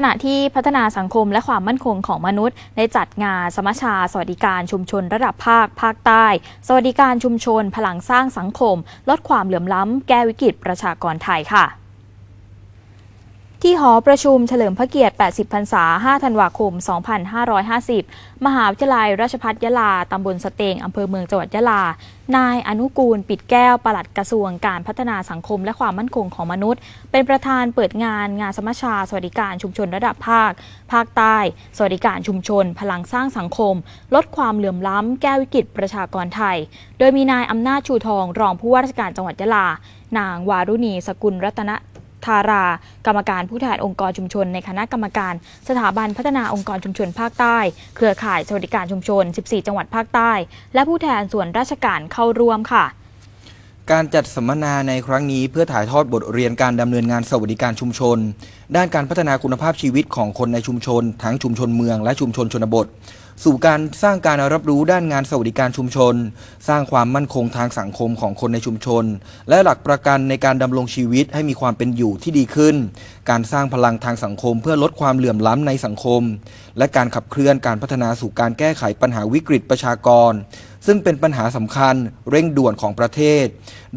ขณะที่พัฒนาสังคมและความมั่นคงของมนุษย์ได้จัดงานสมัชชา สวัสดิการชุมชนระดับภาคภาคใต้ สวัสดิการชุมชน พลังสร้างสังคม ลดความเหลื่อมล้ำ แก้วิกฤตประชากรไทยค่ะที่หอประชุมเฉลิมพระเกียรติ 80 พรรษา 5 ธันวาคม 2550 มหาวิทยาลัยราชภัฏยะลา ตำบลสเตงอำเภอเมืองจังหวัดยะลา นายอนุกูลปิดแก้วปลัดกระทรวงการพัฒนาสังคมและความมั่นคงของมนุษย์ เป็นประธานเปิดงานงานสมัชชาสวัสดิการชุมชนระดับภาค ภาคใต้ สวัสดิการชุมชนพลังสร้างสังคม ลดความเหลื่อมล้ำแก้วิกฤตประชากรไทย โดยมีนายอำนาจชูทอง รองผู้ว่าราชการจังหวัดยะลา นางวารุณีสกุลรัตนธารากรรมการผู้แทนองค์กรชุมชนในคณะกรรมการสถาบันพัฒนาองค์กรชุมชนภาคใต้ เครือข่ายสวัสดิการชุมชน 14 จังหวัดภาคใต้ และผู้แทนส่วนราชการเข้าร่วมค่ะการจัดสัมมนาในครั้งนี้เพื่อถ่ายทอดบทเรียนการดำเนินงานสวัสดิการชุมชน ด้านการพัฒนาคุณภาพชีวิตของคนในชุมชนทั้งชุมชนเมืองและชุมชนชนบท สู่การสร้างการรับรู้ด้านงานสวัสดิการชุมชน สร้างความมั่นคงทางสังคมของคนในชุมชน และหลักประกันในการดำรงชีวิตให้มีความเป็นอยู่ที่ดีขึ้น การสร้างพลังทางสังคม เพื่อลดความเหลื่อมล้ำในสังคม และการขับเคลื่อนการพัฒนาสู่การแก้ไขปัญหาวิกฤตประชากรซึ่งเป็นปัญหาสำคัญเร่งด่วนของประเทศ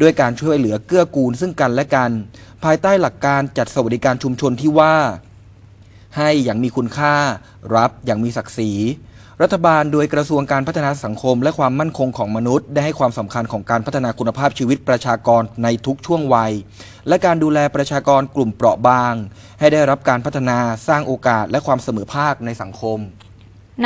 ด้วยการช่วยเหลือเกื้อกูลซึ่งกันและกัน ภายใต้หลักการจัดสวัสดิการชุมชนที่ว่า ให้อย่างมีคุณค่ารับอย่างมีศักดิ์ศรี รัฐบาลโดยกระทรวงการพัฒนาสังคมและความมั่นคงของมนุษย์ ได้ให้ความสำคัญของการพัฒนาคุณภาพชีวิตประชากรในทุกช่วงวัย และการดูแลประชากรกลุ่มเปราะบาง ให้ได้รับการพัฒนาสร้างโอกาสและความเสมอภาคในสังคม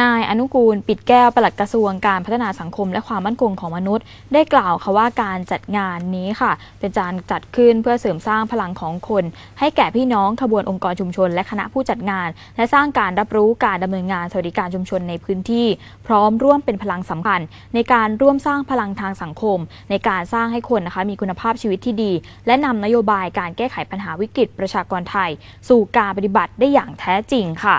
นายอนุกูลปิดแก้วปลัดกระทรวงการพัฒนาสังคม และความมั่นคงของมนุษย์ ได้กล่าวค่ะว่าการจัดงานนี้ค่ะ เป็นการจัดขึ้นเพื่อเสริมสร้างพลังของคน ให้แก่พี่น้องขบวนองค์กรชุมชน และคณะผู้จัดงาน และสร้างการรับรู้การดำเนินงานสวัสดิการชุมชนในพื้นที่ พร้อมร่วมเป็นพลังสำคัญ ในการร่วมสร้างพลังทางสังคม ในการสร้างให้คนนะคะ มีคุณภาพชีวิตที่ดี และนำนโยบายการแก้ไขปัญหาวิกฤตประชากรไทย สู่การปฏิบัติได้อย่างแท้จริงค่ะ